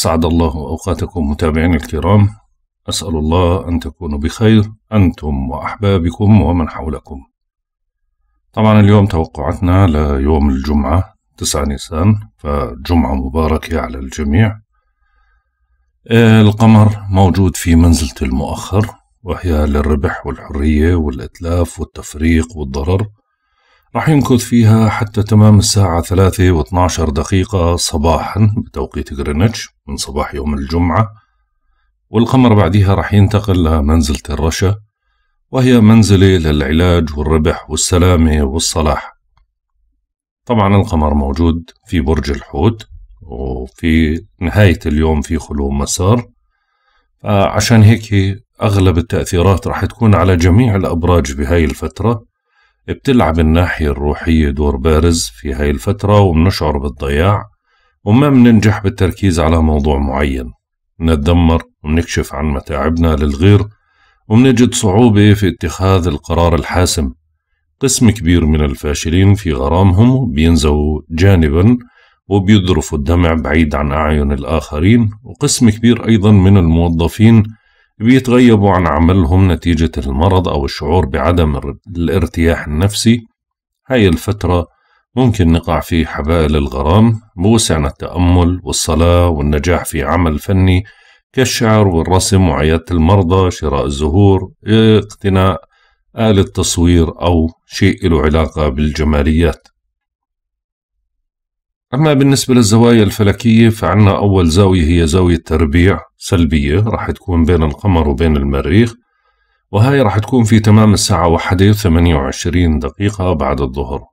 أسعد الله أوقاتكم متابعينا الكرام أسأل الله أن تكونوا بخير أنتم وأحبابكم ومن حولكم طبعا اليوم توقعاتنا ليوم الجمعة 9 نيسان فجمعة مباركة على الجميع القمر موجود في منزلة المؤخر وهي للربح والحرية والإتلاف والتفريق والضرر راح يمكث فيها حتى تمام الساعة ثلاثة واثناشر دقيقة صباحا بتوقيت غرينتش من صباح يوم الجمعة والقمر بعدها راح ينتقل لمنزلة الرشا وهي منزلة للعلاج والربح والسلامة والصلاح طبعا القمر موجود في برج الحوت وفي نهاية اليوم في خلو مسار عشان هيك أغلب التأثيرات راح تكون على جميع الأبراج بهاي الفترة بتلعب الناحية الروحية دور بارز في هاي الفترة وبنشعر بالضياع وما بننجح بالتركيز على موضوع معين نتدمر ونكشف عن متاعبنا للغير ومنجد صعوبة في اتخاذ القرار الحاسم قسم كبير من الفاشلين في غرامهم بينزوا جانبا وبيذرفوا الدمع بعيد عن أعين الآخرين وقسم كبير أيضا من الموظفين بيتغيبوا عن عملهم نتيجة المرض أو الشعور بعدم الارتياح النفسي هاي الفترة ممكن نقع في حبائل الغرام بوسعنا التأمل والصلاة والنجاح في عمل فني كالشعر والرسم وعيادة المرضى شراء الزهور اقتناء آلة تصوير أو شيء له علاقة بالجماليات أما بالنسبة للزوايا الفلكية فعنا أول زاوية هي زاوية تربيع سلبية راح تكون بين القمر وبين المريخ وهاي راح تكون في تمام الساعة واحدة ثمانية وعشرين دقيقة بعد الظهر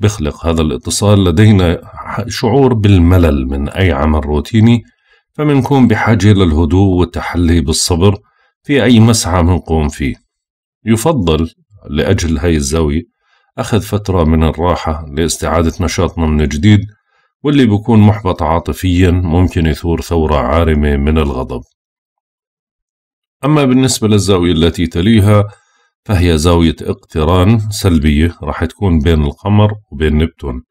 بخلق هذا الاتصال لدينا شعور بالملل من أي عمل روتيني فمنكون بحاجة للهدوء والتحلي بالصبر في أي مسعى منقوم فيه يفضل لأجل هاي الزاوية أخذ فترة من الراحة لاستعادة نشاطنا من جديد واللي بكون محبط عاطفيا ممكن يثور ثورة عارمة من الغضب أما بالنسبة للزاوية التي تليها فهي زاوية اقتران سلبية راح تكون بين القمر وبين نبتون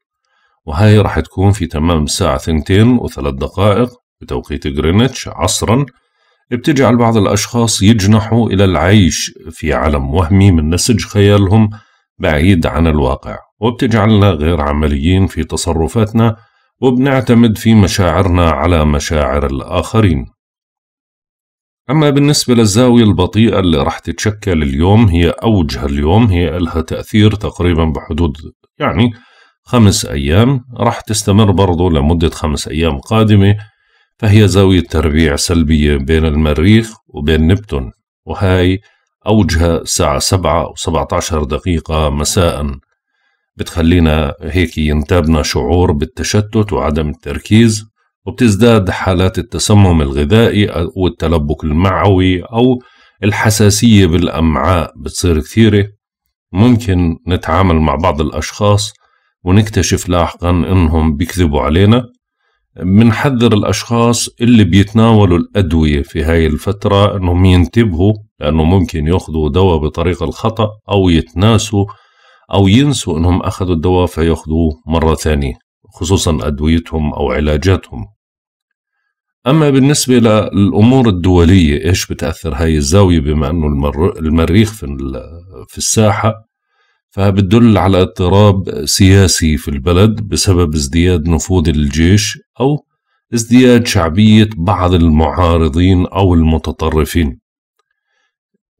وهي راح تكون في تمام الساعة ثنتين وثلاث دقائق بتوقيت غرينتش عصرا بتجعل بعض الأشخاص يجنحوا إلى العيش في عالم وهمي من نسج خيالهم بعيد عن الواقع وبتجعلنا غير عمليين في تصرفاتنا وبنعتمد في مشاعرنا على مشاعر الآخرين أما بالنسبة للزاوية البطيئة اللي رح تتشكل اليوم هي أوجها اليوم هي لها تأثير تقريبا بحدود يعني خمس أيام رح تستمر برضو لمدة خمس أيام قادمة فهي زاوية تربيع سلبية بين المريخ وبين نبتون وهاي أوجها الساعة سبعة وسبعة عشر دقيقة مساء بتخلينا هيك ينتابنا شعور بالتشتت وعدم التركيز وبتزداد حالات التسمم الغذائي والتلبك المعوي أو الحساسية بالأمعاء بتصير كثيرة ممكن نتعامل مع بعض الأشخاص ونكتشف لاحقا إنهم بيكذبوا علينا بنحذر الأشخاص اللي بيتناولوا الأدوية في هاي الفترة إنهم ينتبهوا لأنه ممكن ياخذوا دواء بطريقة الخطأ أو يتناسوا أو ينسوا أنهم أخذوا الدواء فيأخذوه مرة ثانية خصوصا أدويتهم أو علاجاتهم أما بالنسبة للأمور الدولية إيش بتأثر هاي الزاوية بما أنه المريخ في الساحة فبتدل على اضطراب سياسي في البلد بسبب ازدياد نفوذ الجيش أو ازدياد شعبية بعض المعارضين أو المتطرفين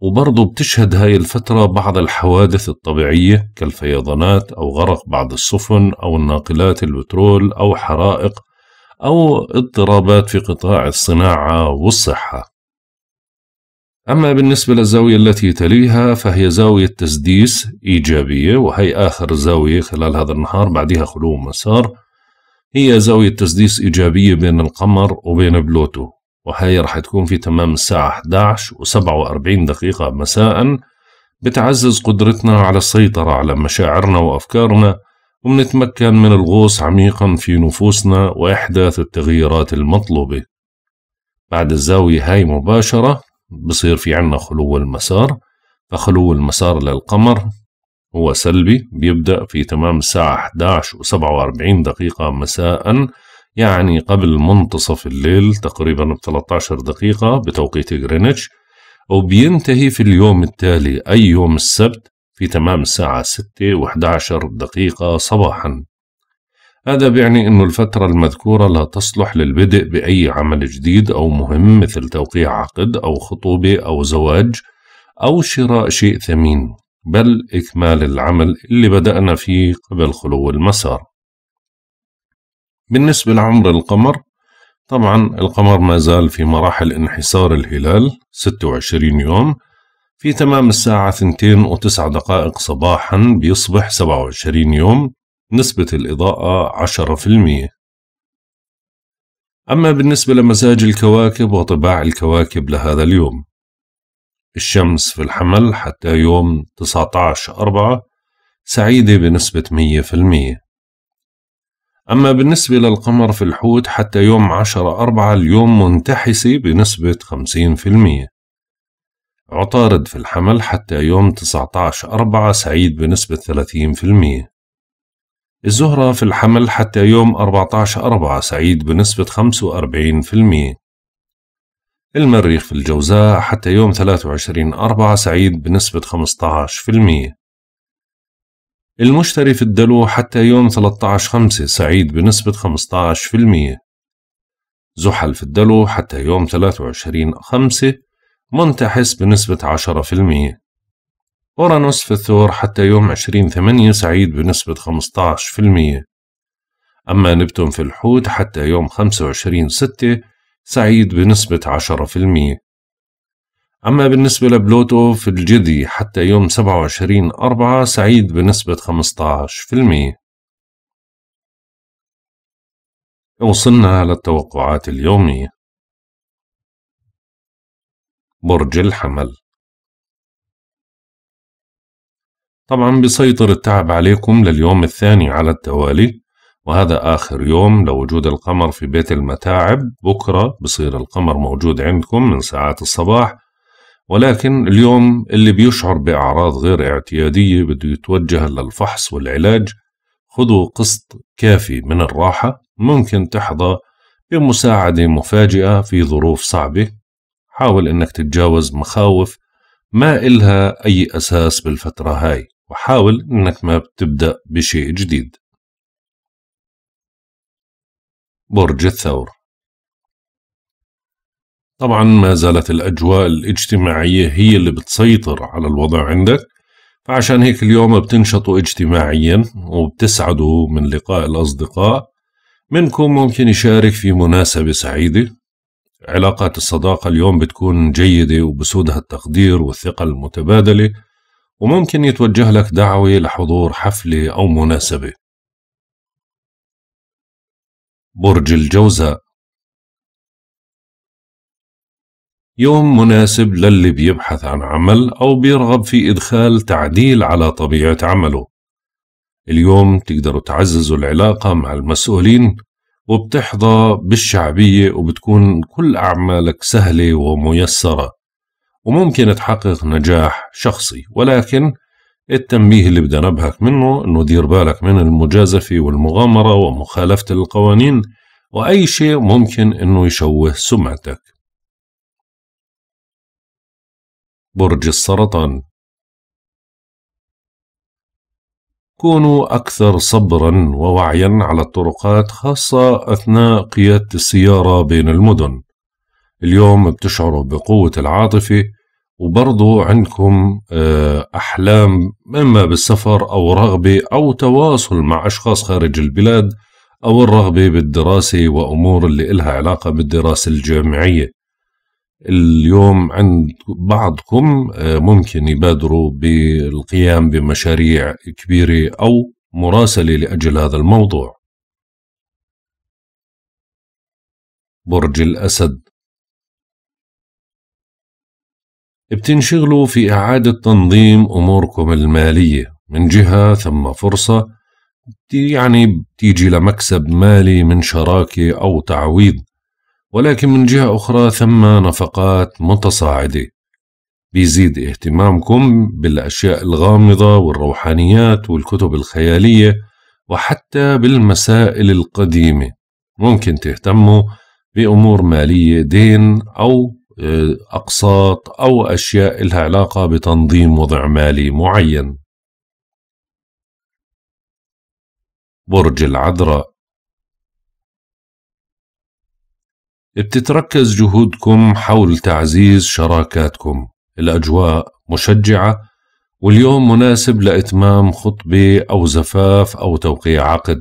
وبرضه بتشهد هاي الفترة بعض الحوادث الطبيعية كالفيضانات أو غرق بعض السفن أو الناقلات البترول أو حرائق أو اضطرابات في قطاع الصناعة والصحة. أما بالنسبة للزاوية التي تليها فهي زاوية تسديس إيجابية وهي آخر زاوية خلال هذا النهار بعدها خلو مسار هي زاوية تسديس إيجابية بين القمر وبين بلوتو وهي رح تكون في تمام الساعة 11 و47 دقيقة مساء بتعزز قدرتنا على السيطرة على مشاعرنا وأفكارنا وبنتمكن من الغوص عميقا في نفوسنا وإحداث التغييرات المطلوبة بعد الزاوية هاي مباشرة بصير في عنا خلو المسار فخلو المسار للقمر هو سلبي بيبدأ في تمام الساعة 11 و47 دقيقة مساءً يعني قبل منتصف الليل تقريبا ب 13 دقيقة بتوقيت غرينتش وبينتهي في اليوم التالي أي يوم السبت في تمام الساعة 6 و11 دقيقة صباحا هذا بيعني أن الفترة المذكورة لا تصلح للبدء بأي عمل جديد أو مهم مثل توقيع عقد أو خطوبة أو زواج أو شراء شيء ثمين بل إكمال العمل اللي بدأنا فيه قبل خلو المسار بالنسبة لعمر القمر طبعا القمر ما زال في مراحل انحسار الهلال 26 يوم في تمام الساعة 2 و9 دقائق صباحا بيصبح 27 يوم نسبة الإضاءة 10% أما بالنسبة لمزاج الكواكب وطباع الكواكب لهذا اليوم الشمس في الحمل حتى يوم 19 أربعة سعيدة بنسبة 100% أما بالنسبة للقمر في الحوت حتى يوم 10 أربعة اليوم منتحسة بنسبة 50% عطارد في الحمل حتى يوم 19 أربعة سعيد بنسبة 30% الزهرة في الحمل حتى يوم 14 أربعة سعيد بنسبة 45% المريخ في الجوزاء حتى يوم 23 أربعة سعيد بنسبة المية المشتري في الدلو حتى يوم 13/5 سعيد بنسبة 15% زحل في الدلو حتى يوم 23/5 منتحس بنسبة 10% أورانوس في الثور حتى يوم 20/8 سعيد بنسبة 15% أما نبتون في الحوت حتى يوم 25/6 سعيد بنسبة 10% أما بالنسبة لبلوتو في الجدي حتى يوم 27 أربعة سعيد بنسبة 15% وصلنا للتوقعات اليومية برج الحمل طبعا بيسيطر التعب عليكم لليوم الثاني على التوالي وهذا آخر يوم لوجود القمر في بيت المتاعب بكرة بصير القمر موجود عندكم من ساعات الصباح ولكن اليوم اللي بيشعر بأعراض غير اعتيادية بده يتوجه للفحص والعلاج خذوا قسط كافي من الراحة ممكن تحظى بمساعدة مفاجئة في ظروف صعبة حاول أنك تتجاوز مخاوف ما إلها أي أساس بالفترة هاي وحاول أنك ما بتبدأ بشيء جديد برج الثور طبعا ما زالت الأجواء الاجتماعية هي اللي بتسيطر على الوضع عندك فعشان هيك اليوم بتنشطوا اجتماعيا وبتسعدوا من لقاء الأصدقاء منكم ممكن يشارك في مناسبة سعيدة علاقات الصداقة اليوم بتكون جيدة وبسودها التقدير والثقة المتبادلة وممكن يتوجه لك دعوة لحضور حفلة أو مناسبة برج الجوزاء يوم مناسب للي بيبحث عن عمل أو بيرغب في إدخال تعديل على طبيعة عمله اليوم تقدروا تعززوا العلاقة مع المسؤولين وبتحظى بالشعبية وبتكون كل أعمالك سهلة وميسرة وممكن تحقق نجاح شخصي ولكن التنبيه اللي بدنا نبهك منه انه دير بالك من المجازفة والمغامرة ومخالفة القوانين وأي شيء ممكن انه يشوه سمعتك برج السرطان كونوا أكثر صبرا ووعيا على الطرقات خاصة أثناء قيادة السيارة بين المدن اليوم بتشعروا بقوة العاطفة وبرضو عندكم آه، أحلام إما بالسفر أو رغبة أو تواصل مع أشخاص خارج البلاد أو الرغبة بالدراسة وأمور اللي إلها علاقة بالدراسة الجامعية اليوم عند بعضكم آه، ممكن يبادروا بالقيام بمشاريع كبيرة أو مراسلة لأجل هذا الموضوع برج الأسد بتنشغلوا في إعادة تنظيم أموركم المالية من جهة ثم فرصة يعني بتيجي لمكسب مالي من شراكة أو تعويض ولكن من جهة أخرى ثم نفقات متصاعدة بيزيد اهتمامكم بالأشياء الغامضة والروحانيات والكتب الخيالية وحتى بالمسائل القديمة ممكن تهتموا بأمور مالية دين أو آه، أقساط أو أشياء لها علاقة بتنظيم وضع مالي معين برج العذراء بتتركز جهودكم حول تعزيز شراكاتكم الأجواء مشجعة واليوم مناسب لإتمام خطبة أو زفاف أو توقيع عقد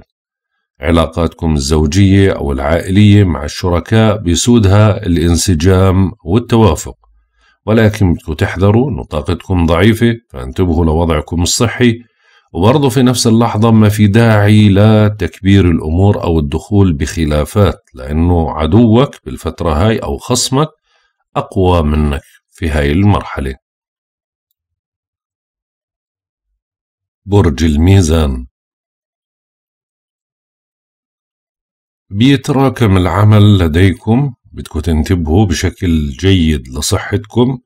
علاقاتكم الزوجية أو العائلية مع الشركاء بيسودها الانسجام والتوافق ولكن بدكم تحذروا أن طاقتكم ضعيفة فانتبهوا لوضعكم الصحي وبرضه في نفس اللحظة ما في داعي لتكبير الأمور أو الدخول بخلافات لأنه عدوك بالفترة هاي أو خصمك أقوى منك في هاي المرحلة برج الميزان بيتراكم العمل لديكم بدكم تنتبهوا بشكل جيد لصحتكم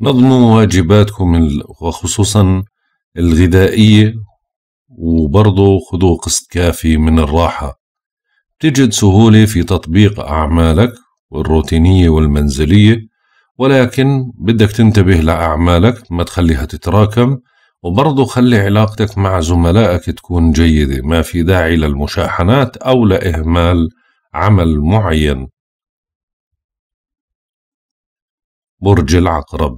نظموا واجباتكم وخصوصا الغذائية وبرضه خذوا قسط كافي من الراحة تجد سهولة في تطبيق أعمالك الروتينية والمنزلية ولكن بدك تنتبه لأعمالك ما تخليها تتراكم وبرضو خلي علاقتك مع زملائك تكون جيدة ما في داعي للمشاحنات أو لإهمال عمل معين برج العقرب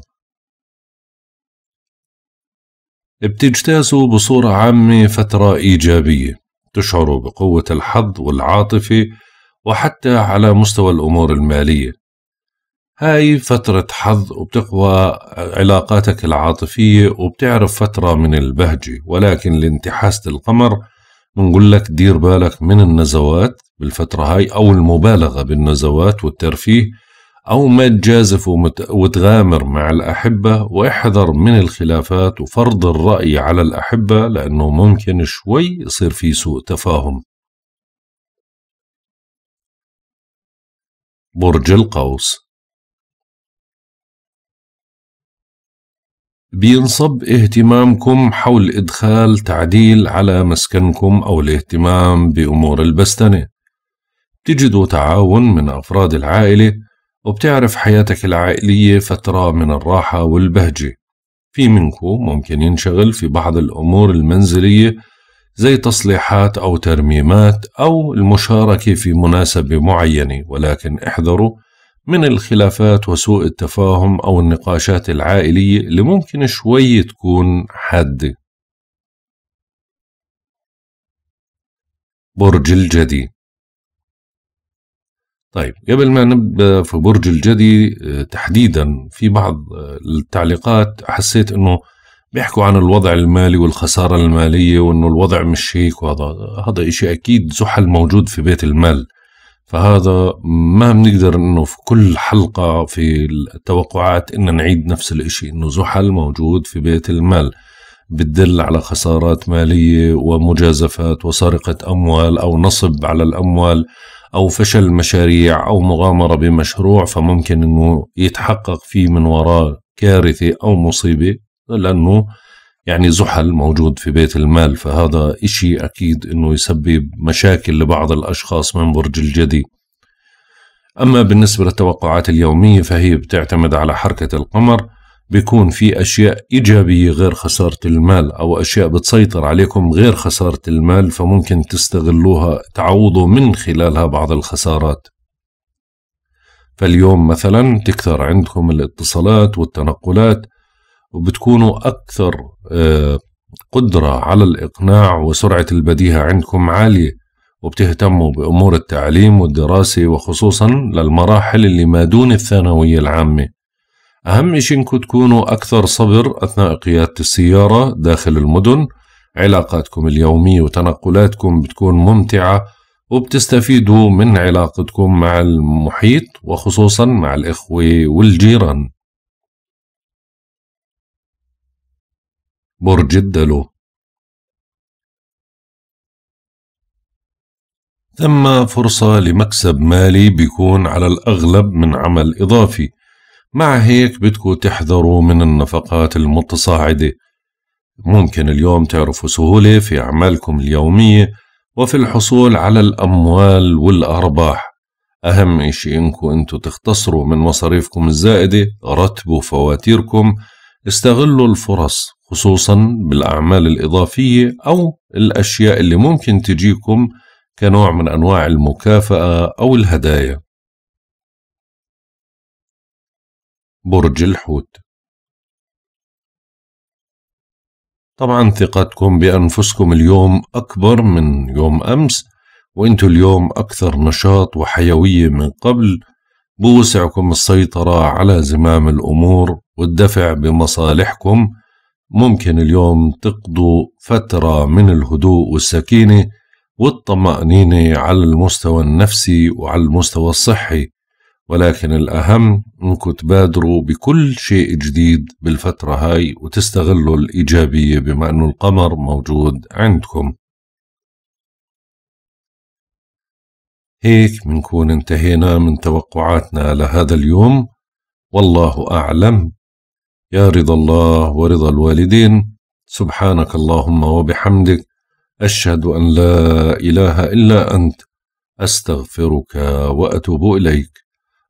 بتجتازوا بصورة عامة فترة إيجابية تشعروا بقوة الحظ والعاطفة وحتى على مستوى الأمور المالية هاي فترة حظ وبتقوى علاقاتك العاطفية وبتعرف فترة من البهجة ولكن لانتحاسة القمر بنقول لك دير بالك من النزوات بالفترة هاي أو المبالغة بالنزوات والترفيه أو ما تجازف وتغامر مع الأحبة واحذر من الخلافات وفرض الرأي على الأحبة لأنه ممكن شوي يصير في سوء تفاهم برج القوس بينصب اهتمامكم حول إدخال تعديل على مسكنكم أو الاهتمام بأمور البستنة تجدوا تعاون من أفراد العائلة وبتعرف حياتك العائلية فترة من الراحة والبهجة في منكم ممكن ينشغل في بعض الأمور المنزلية زي تصليحات أو ترميمات أو المشاركة في مناسبة معينة ولكن احذروا من الخلافات وسوء التفاهم أو النقاشات العائلية اللي ممكن شوي تكون حادة برج الجدي طيب قبل ما نبدا في برج الجدي آه، تحديدا في بعض آه، التعليقات حسيت انه بيحكوا عن الوضع المالي والخسارة المالية وانه الوضع مش هيك وهذا هذا شيء اكيد زحل موجود في بيت المال فهذا ما بنقدر انه في كل حلقة في التوقعات ان نعيد نفس الشيء انه زحل موجود في بيت المال بتدل على خسارات مالية ومجازفات وسرقة اموال او نصب على الاموال او فشل مشاريع او مغامره بمشروع فممكن انه يتحقق فيه من وراه كارثه او مصيبه لانه يعني زحل موجود في بيت المال فهذا إشي أكيد أنه يسبب مشاكل لبعض الأشخاص من برج الجدي أما بالنسبة للتوقعات اليومية فهي بتعتمد على حركة القمر بيكون في أشياء إيجابية غير خسارة المال أو أشياء بتسيطر عليكم غير خسارة المال فممكن تستغلوها تعوضوا من خلالها بعض الخسارات فاليوم مثلا تكثر عندكم الاتصالات والتنقلات وبتكونوا أكثر آه، قدرة على الإقناع وسرعة البديهة عندكم عالية وبتهتموا بأمور التعليم والدراسة وخصوصا للمراحل اللي ما دون الثانوية العامة أهم شيء إنكم تكونوا أكثر صبر أثناء قيادة السيارة داخل المدن علاقاتكم اليومية وتنقلاتكم بتكون ممتعة وبتستفيدوا من علاقتكم مع المحيط وخصوصا مع الإخوة والجيران برج الدلو ثم فرصة لمكسب مالي بيكون على الأغلب من عمل إضافي مع هيك بدكم تحذروا من النفقات المتصاعدة ممكن اليوم تعرفوا سهولة في أعمالكم اليومية وفي الحصول على الأموال والأرباح أهم إشي إنكم أنتوا تختصروا من مصاريفكم الزائدة رتبوا فواتيركم استغلوا الفرص خصوصا بالأعمال الإضافية أو الأشياء اللي ممكن تجيكم كنوع من أنواع المكافأة أو الهدايا برج الحوت طبعا ثقتكم بأنفسكم اليوم أكبر من يوم أمس وانتوا اليوم أكثر نشاط وحيوية من قبل بوسعكم السيطرة على زمام الأمور والدفع بمصالحكم ممكن اليوم تقضوا فترة من الهدوء والسكينة والطمأنينة على المستوى النفسي وعلى المستوى الصحي ولكن الأهم أنكم تبادروا بكل شيء جديد بالفترة هاي وتستغلوا الإيجابية بما أنه القمر موجود عندكم هيك منكون انتهينا من توقعاتنا لهذا اليوم والله أعلم يا رضا الله ورضا الوالدين سبحانك اللهم وبحمدك أشهد أن لا إله إلا أنت أستغفرك وأتوب إليك